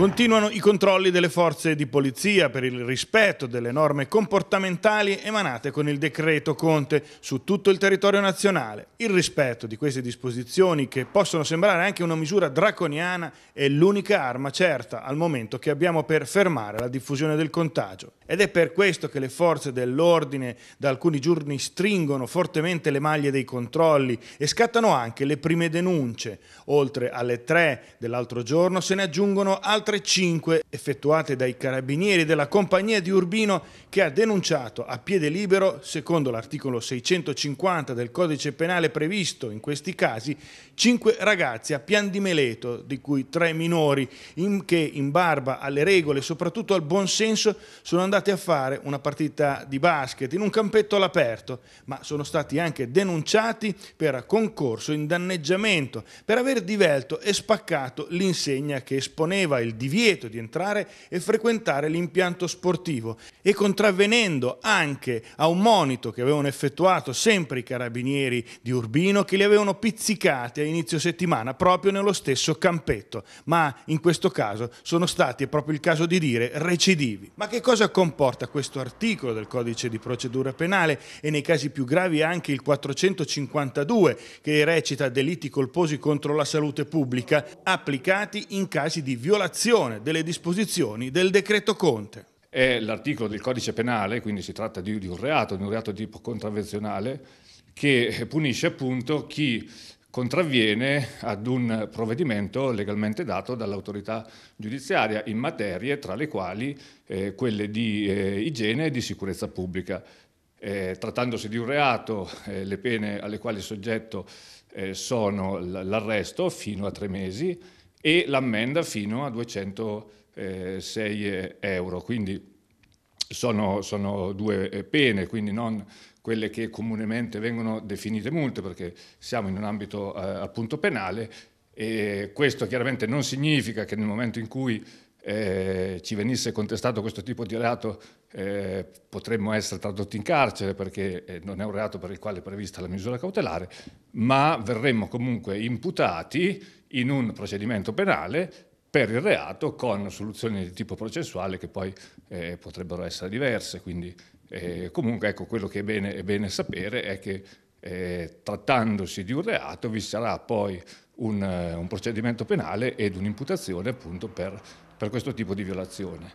Continuano i controlli delle forze di polizia per il rispetto delle norme comportamentali emanate con il decreto Conte su tutto il territorio nazionale. Il rispetto di queste disposizioni, che possono sembrare anche una misura draconiana, è l'unica arma certa al momento che abbiamo per fermare la diffusione del contagio. Ed è per questo che le forze dell'ordine da alcuni giorni stringono fortemente le maglie dei controlli e scattano anche le prime denunce. Oltre alle tre dell'altro giorno se ne aggiungono altre 435 effettuate dai carabinieri della compagnia di Urbino che ha denunciato a piede libero, secondo l'articolo 650 del codice penale previsto in questi casi, cinque ragazzi a Pian di Meleto, di cui tre minori, in che in barba alle regole e soprattutto al buonsenso sono andati a fare una partita di basket in un campetto all'aperto, ma sono stati anche denunciati per concorso in danneggiamento, per aver divelto e spaccato l'insegna che esponeva il divieto di entrare e frequentare l'impianto sportivo e contravvenendo anche a un monito che avevano effettuato sempre i carabinieri di Urbino che li avevano pizzicati a inizio settimana proprio nello stesso campetto, ma in questo caso sono stati, è proprio il caso di dire, recidivi. Ma che cosa comporta questo articolo del codice di procedura penale e nei casi più gravi anche il 452 che recita delitti colposi contro la salute pubblica applicati in casi di violazione applicazione delle disposizioni del decreto Conte. È l'articolo del codice penale, quindi si tratta di, un reato, di un reato tipo contravvenzionale, che punisce appunto chi contravviene ad un provvedimento legalmente dato dall'autorità giudiziaria in materie tra le quali eh, quelle di eh, igiene e di sicurezza pubblica. Eh, trattandosi di un reato, eh, le pene alle quali è soggetto eh, sono l'arresto fino a tre mesi, e l'ammenda fino a 206 eh, euro. Quindi sono, sono due eh, pene, quindi non quelle che comunemente vengono definite multe perché siamo in un ambito eh, appunto penale e questo chiaramente non significa che nel momento in cui eh, ci venisse contestato questo tipo di reato eh, potremmo essere tradotti in carcere perché eh, non è un reato per il quale è prevista la misura cautelare, ma verremmo comunque imputati in un procedimento penale per il reato con soluzioni di tipo processuale che poi eh, potrebbero essere diverse. Quindi eh, comunque ecco, quello che è bene, è bene sapere è che eh, trattandosi di un reato vi sarà poi un, un procedimento penale ed un'imputazione appunto per, per, questo tipo di violazione.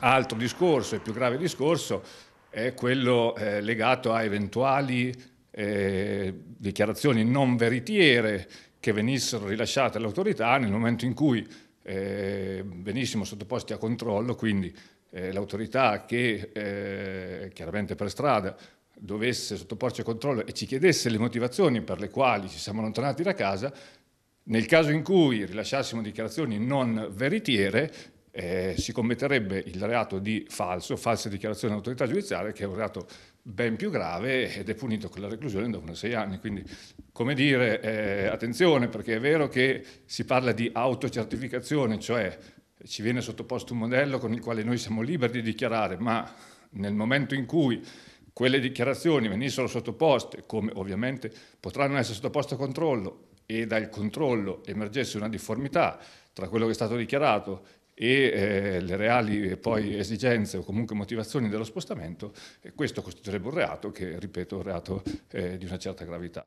Altro discorso e più grave discorso è quello eh, legato a eventuali eh, dichiarazioni non veritiere che venissero rilasciate all'autorità nel momento in cui eh, venissimo sottoposti a controllo, quindi eh, l'autorità che eh, chiaramente per strada dovesse sottoporci a controllo e ci chiedesse le motivazioni per le quali ci siamo allontanati da casa, nel caso in cui rilasciassimo dichiarazioni non veritiere, eh, si commetterebbe il reato di falso, falsa dichiarazione all'autorità giudiziaria, che è un reato ben più grave ed è punito con la reclusione dopo 1 a anni. Quindi, come dire, eh, attenzione, perché è vero che si parla di autocertificazione, cioè ci viene sottoposto un modello con il quale noi siamo liberi di dichiarare, ma nel momento in cui quelle dichiarazioni venissero sottoposte, come ovviamente potranno essere sottoposte a controllo, e dal controllo emergesse una difformità tra quello che è stato dichiarato e eh, le reali eh, poi esigenze o comunque motivazioni dello spostamento, questo costituirebbe un reato che, ripeto, è un reato eh, di una certa gravità.